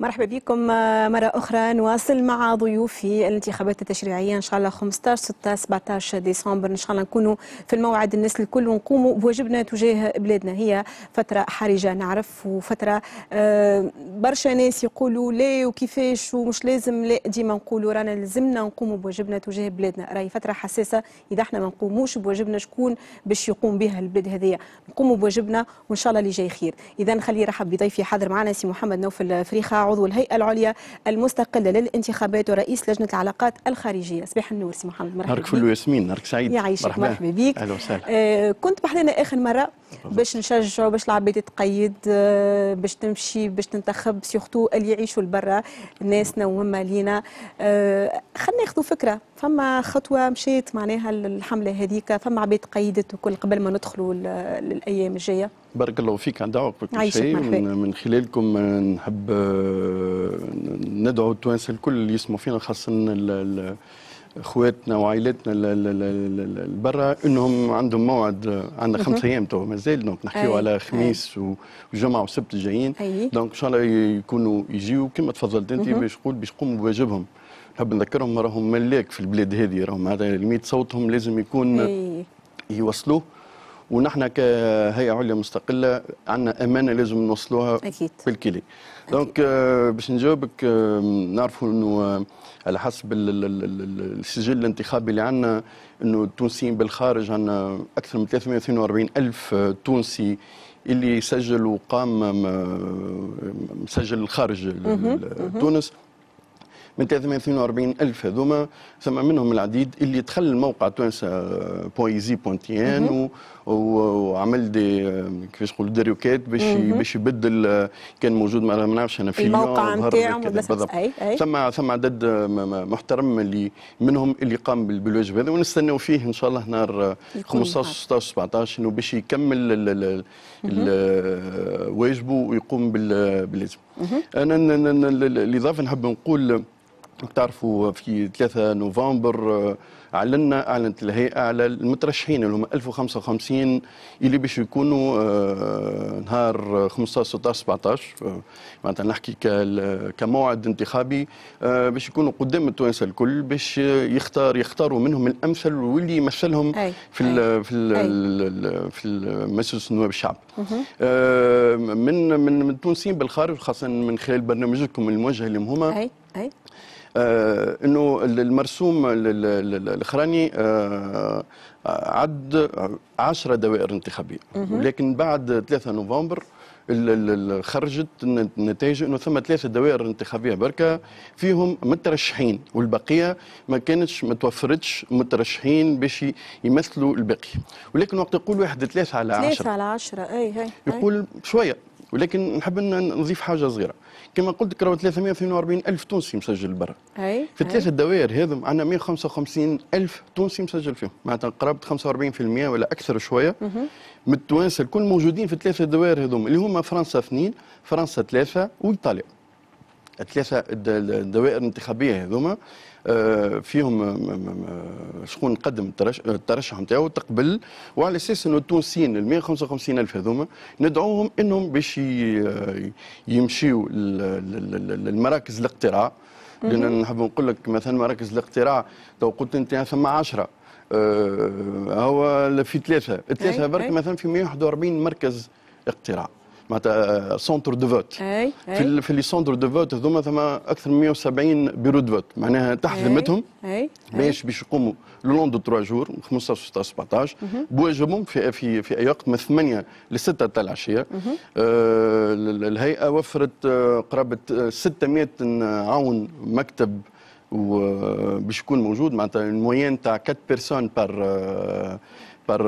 مرحبا بكم آه، مرة أخرى نواصل مع ضيوفي الانتخابات التشريعية إن شاء الله 15 16 17 ديسمبر إن شاء الله نكونوا في الموعد الناس الكل ونقوموا بواجبنا تجاه بلادنا هي فترة حرجة نعرف وفترة آه، برشا ناس يقولوا لا وكيفاش ومش لازم لا ديما نقولوا رانا لازمنا نقوموا بواجبنا تجاه بلادنا راهي فترة حساسة إذا احنا ما نقوموش بواجبنا شكون باش يقوم بها البلاد هذيا نقوموا بواجبنا وإن شاء الله اللي جاي خير إذا خلي رحب بضيفي حاضر معنا سي محمد نوفل فريخة عضو الهيئة العليا المستقلة للانتخابات ورئيس لجنة العلاقات الخارجية صباح النور سي محمد مرحبا نهارك فل ياسمين نهارك سعيد يعيشك مرحبا, مرحبا بك اهلا وسهلا آه كنت بحضنا اخر مرة باش نشجعوا باش العباد تقيد آه، باش تمشي باش تنتخب سيرتو اللي يعيشوا لبرا الناس وهم لينا آه، خلينا ناخذوا فكره فما خطوه مشيت معناها الحمله هذيك فما عباد قيدت وكل قبل ما ندخلوا الايام الجايه بارك الله فيك عند كل شيء من, من خلالكم نحب آه، ندعو التوانسه الكل اللي يسمعوا فينا خاصه اخواتنا وعائلتنا البرا انهم عندهم موعد عندنا خمس ايام تو مازال دونك نحكيو على خميس وجمعه وسبت الجايين دونك ان شاء الله يكونوا يجيو كما تفضلت انت باش تقول باش يقوموا بواجبهم نحب نذكرهم راهم ملاك في البلاد هذه راهم هذا ليميت صوتهم لازم يكون يوصلوه ونحن كهيئه عليا مستقله عندنا امانه لازم نوصلوها اكيد بالكلي دونك آه، باش نجاوبك آه، نعرفوا انه آه، على حسب السجل الانتخابي اللي عندنا انه التونسيين بالخارج عندنا اكثر من 342 الف تونسي اللي سجل وقام مسجل الخارج تونس من 342 ألف هذوما ثم منهم العديد اللي دخل الموقع توانسة بويزي بونتيان وعمل دي آه، كيفاش نقولوا ديروكات باش باش يبدل آه، كان موجود ما نعرفش انا في الموقع نتاعهم ثم ثم عدد آه، محترم اللي منهم اللي قام بالواجب هذا ونستناو فيه ان شاء الله نهار 15 16 17 انه باش يكمل واجبه ويقوم باللازم انا الاضافه نحب نقول تعرفوا في 3 نوفمبر آه، اعلنا اعلنت الهيئه على المترشحين اللي هم 1055 اللي باش يكونوا آه، نهار 15 16 17 معناتها نحكي كموعد انتخابي آه، باش يكونوا قدام التوانسه الكل باش يختار يختاروا منهم الامثل واللي يمثلهم في الـ في الـ في مجلس النواب الشعب من من التونسيين بالخارج خاصه من خلال برنامجكم الموجه لهم هما أي. أي. آه، انه المرسوم الاخراني آه، عد 10 دوائر انتخابيه لكن بعد 3 نوفمبر خرجت النتائج انه ثم ثلاثه دوائر انتخابيه بركه فيهم مترشحين والبقيه ما كانتش ما توفرتش مترشحين باش يمثلوا الباقي ولكن وقت يقول واحد ثلاثه على عشره ثلاثه على عشره اي هي إيه، إيه. يقول شويه ولكن نحب نضيف حاجه صغيره كما قلت لك راهو 348 الف تونسي مسجل برا في ثلاثه دوائر هذم عندنا 155 الف تونسي مسجل فيهم معناتها قرابه 45% ولا اكثر شويه من التوانسه الكل موجودين في الثلاثه دوائر هذوما اللي هما فرنسا اثنين فرنسا ثلاثه وايطاليا الثلاثه الدوائر الانتخابيه هذوما آه، فيهم آه، شكون قدم الترشح نتاعو تقبل وعلى اساس انه التونسيين ال 155 الف هذوما ندعوهم انهم باش آه، يمشيوا للمراكز الاقتراع لان نحب نقول لك مثلا مراكز الاقتراع لو قلت انت ثم 10 هو في ثلاثه ثلاثه برك مثلا في 141 مركز اقتراع معناتها سونتر دو فوت أي. أي. في, لي سونتر دو فوت هذوما ثم اكثر من 170 بيرو دو فوت معناها تحت ذمتهم باش باش يقوموا لو لون دو تروا جور 15 16 17 بواجبهم في في في اي وقت من 8 ل 6 تاع العشيه آه الهيئه وفرت آه، قرابه 600 آه، عون مكتب وباش آه، يكون موجود معناتها الموين تاع 4 بيرسون بار بار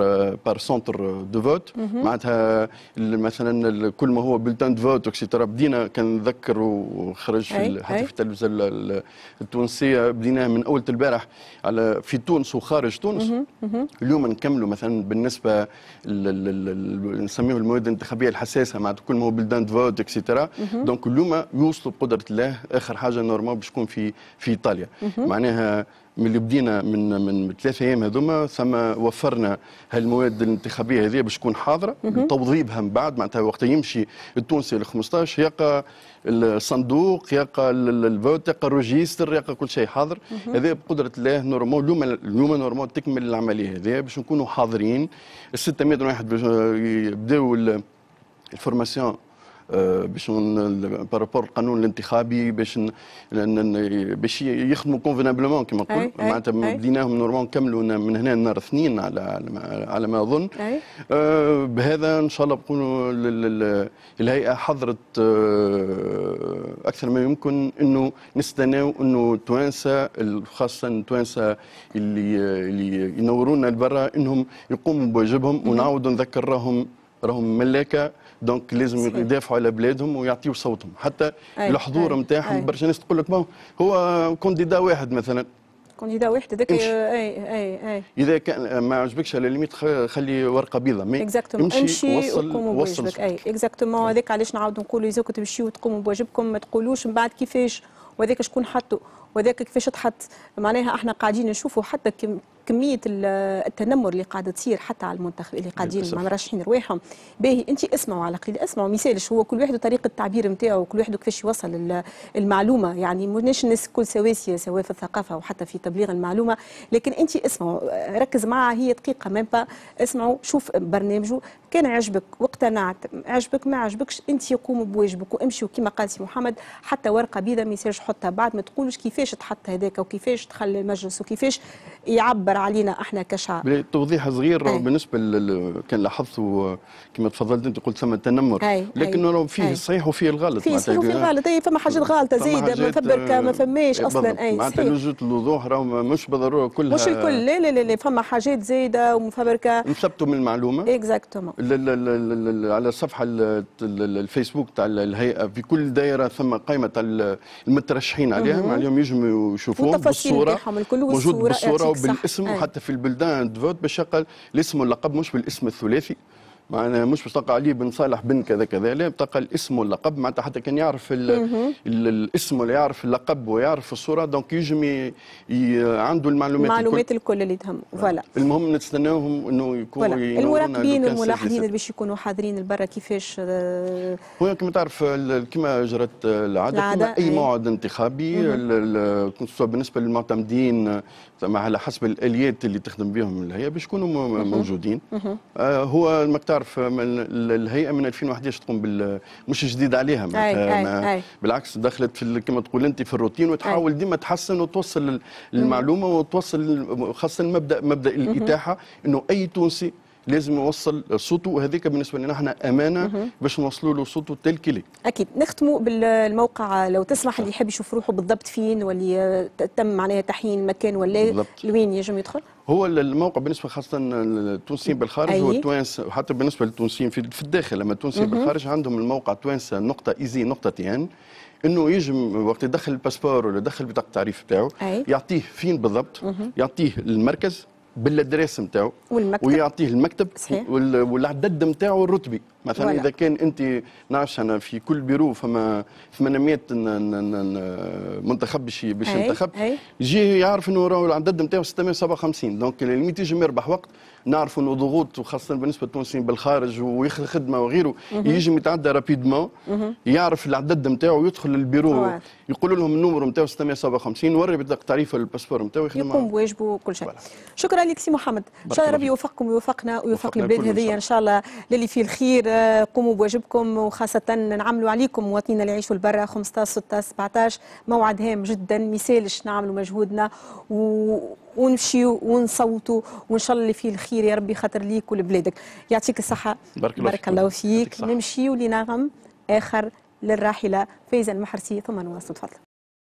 بار سونتر دو فوت معناتها مثلا كل ما هو بلتان دو فوت اكسيترا بدينا كنذكر وخرج في حتى في التلفزه التونسيه بديناه من اول البارح على في تونس وخارج تونس اليوم نكملوا مثلا بالنسبه نسميه المواد الانتخابيه الحساسه معناتها كل ما هو بلدان فوت اكسيترا دونك اليوم يوصلوا بقدره الله اخر حاجه نورمال باش تكون في في ايطاليا معناها من اللي بدينا من من ثلاثة ايام هذوما ثم وفرنا هالمواد الانتخابيه هذه باش تكون حاضره توضيبها من بعد معناتها وقت يمشي التونسي ال 15 يلقى الصندوق يلقى الفوت يلقى الروجيستر يلقى كل شيء حاضر هذا بقدره الله نورمال اليوم اليوم نورمال تكمل العمليه هذه باش نكونوا حاضرين آه، ال 600 واحد بداوا الفورماسيون آه، باش بارابور القانون الانتخابي باش باش يخدموا كونفينابلمون كما نقول معناتها بديناهم نورمال نكملوا من هنا نهار اثنين على على ما اظن آه، بهذا ان شاء الله بقولوا الهيئه حضرت آه، اكثر ما يمكن انه نستناو انه التوانسه خاصه التوانسه اللي اللي ينورونا لبرا انهم يقوموا بواجبهم ونعاودوا نذكر راهم راهم ملاكه دونك لازم يدافعوا على بلادهم ويعطيوا صوتهم حتى الحضور نتاعهم برشا ناس تقول لك هو كونديدا واحد مثلا كونديدا واحد هذاك اي اي اي اذا كان ما عجبكش على ليميت خلي ورقه بيضاء مي امشي, امشي وصل وصل اي اكزاكتومون هذاك علاش نعاود نقولوا اذا كنتوا تمشيوا تقوموا بواجبكم ما تقولوش من بعد كيفاش وهذاك شكون حطوا وذاك كيفاش تحط معناها احنا قاعدين نشوفوا حتى كميه التنمر اللي قاعده تصير حتى على المنتخب اللي قاعدين إيه، ما مرشحين رواحهم باهي انت اسمعوا على قليل اسمعوا ما يسالش هو كل واحد طريقه التعبير نتاعو وكل واحد كيفاش يوصل المعلومه يعني مش الناس الكل سواسيه سواء في الثقافه وحتى في تبليغ المعلومه لكن انت اسمعوا ركز معها هي دقيقه ما با اسمعوا شوف برنامجه كان عجبك واقتنعت عجبك ما عجبكش انت قوموا بواجبك وامشي وكما قال سي محمد حتى ورقه بيضاء ما يسالش حطها بعد ما تقولش كيفاش تحط هذاك وكيفاش تخلي المجلس وكيفاش يعبر علينا احنا كشعب توضيح صغير أي. بالنسبه لل... كان لاحظت كما تفضلت انت قلت ثم التنمر أي. لكن أي. فيه الصحيح وفيه الغلط فيه الصحيح وفيه الغلط اي فما حاجات غلطه زايده ما فبرك ما فماش إيه، اصلا اي معناتها نجد الوضوح راه مش بالضروره كلها مش الكل لا لا لا فما حاجات زايده ومفبركه نثبتوا من المعلومه اكزاكتومون على صفحه الفيسبوك تاع الهيئه في كل دائره ثم قائمه تاع المترشحين عليها اليوم يجموا يشوفوهم بالصوره موجود بالصوره وبالاسم الاسم أي. وحتى في البلدان تفوت بشكل الاسم واللقب مش بالاسم الثلاثي معنا مش باش تلقى علي بن صالح بن كذا كذا لا تلقى الاسم واللقب معناتها حتى كان يعرف الاسم ولا يعرف اللقب ويعرف الصوره دونك يجمي عنده المعلومات المعلومات الكل, الكل اللي تهم فوالا المهم نتستناوهم انه يكونوا المراقبين والملاحظين اللي باش يكونوا حاضرين لبرا كيفاش آه، هو كما تعرف كما جرت العاده, العادة اي إيه. موعد انتخابي بالنسبه للمعتمدين على حسب الاليات اللي تخدم بهم الهيئه باش يكونوا موجودين آه، هو المكتب من الهيئه من 2011 تقوم بال مش جديد عليها أي أي أي. بالعكس دخلت في كما تقول انت في الروتين وتحاول ديما تحسن وتوصل المعلومه وتوصل خاصه المبدا مبدا الاتاحه انه اي تونسي لازم يوصل صوته وهذيك بالنسبه لنا احنا امانه باش نوصلوا له صوته تلكلي اكيد نختموا بالموقع لو تسمح اللي يحب يشوف روحه بالضبط فين واللي تم معناها تحيين مكان ولا لوين يجم يدخل هو الموقع بالنسبه خاصه للتونسيين بالخارج أيه؟ هو وحتى بالنسبه للتونسيين في الداخل لما التونسيين بالخارج عندهم الموقع توانسه نقطه ايزي نقطه تيان انه يجم وقت يدخل الباسبور ولا يدخل بطاقه التعريف بتاعه أيه؟ يعطيه فين بالضبط يعطيه المركز بالادريس نتاعو ويعطيه المكتب والعدد نتاعو الرتبي مثلا ولا. اذا كان انت نعرفش انا في كل بيرو فما 800 منتخب باش باش ينتخب جي يعرف انه راهو العدد نتاعو 657 دونك اللي يجم يربح وقت نعرف انه ضغوط وخاصه بالنسبه للتونسيين بالخارج ويخدم خدمه وغيره يجي يتعدى رابيدمون يعرف العدد نتاعو يدخل للبيرو يقول لهم النمر نتاعو 657 وري بطاقه تعريف الباسبور نتاعو يخدم يقوم بواجبه وكل شيء شكرا لك سي محمد ان شاء الله ربي يوفقكم ويوفقنا ويوفق البلاد هذه ان شاء الله للي فيه الخير آه، قوموا بواجبكم وخاصه نعملوا عليكم مواطنينا اللي يعيشوا لبرا 15 16 17 موعد هام جدا ما يسالش نعملوا مجهودنا و ونمشي ونصوتوا وان شاء الله اللي فيه الخير يا ربي خاطر ليك ولبلادك يعطيك الصحه بارك الله, بارك الله فيك نمشيو لنغم اخر للراحله فايزه المحرسي ثم نواصل تفضل